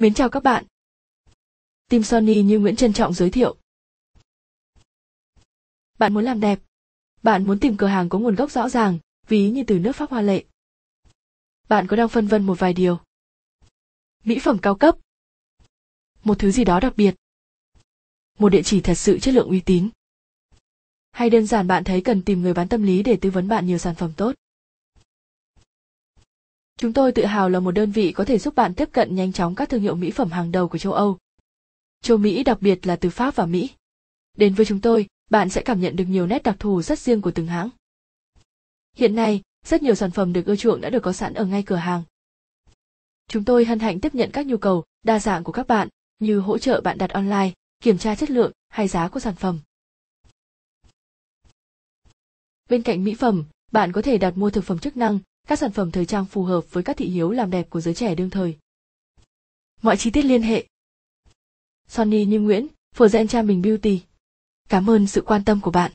Mến chào các bạn. Tim Sony như Nguyễn Trân Trọng giới thiệu. Bạn muốn làm đẹp. Bạn muốn tìm cửa hàng có nguồn gốc rõ ràng, ví như từ nước Pháp Hoa Lệ. Bạn có đang phân vân một vài điều. Mỹ phẩm cao cấp. Một thứ gì đó đặc biệt. Một địa chỉ thật sự chất lượng uy tín. Hay đơn giản bạn thấy cần tìm người bán tâm lý để tư vấn bạn nhiều sản phẩm tốt. Chúng tôi tự hào là một đơn vị có thể giúp bạn tiếp cận nhanh chóng các thương hiệu mỹ phẩm hàng đầu của châu Âu. Châu Mỹ đặc biệt là từ Pháp và Mỹ. Đến với chúng tôi, bạn sẽ cảm nhận được nhiều nét đặc thù rất riêng của từng hãng. Hiện nay, rất nhiều sản phẩm được ưa chuộng đã được có sẵn ở ngay cửa hàng. Chúng tôi hân hạnh tiếp nhận các nhu cầu đa dạng của các bạn, như hỗ trợ bạn đặt online, kiểm tra chất lượng hay giá của sản phẩm. Bên cạnh mỹ phẩm, bạn có thể đặt mua thực phẩm chức năng các sản phẩm thời trang phù hợp với các thị hiếu làm đẹp của giới trẻ đương thời. Mọi chi tiết liên hệ Sonny Như Nguyễn, Phở Gen mình Beauty. Cảm ơn sự quan tâm của bạn.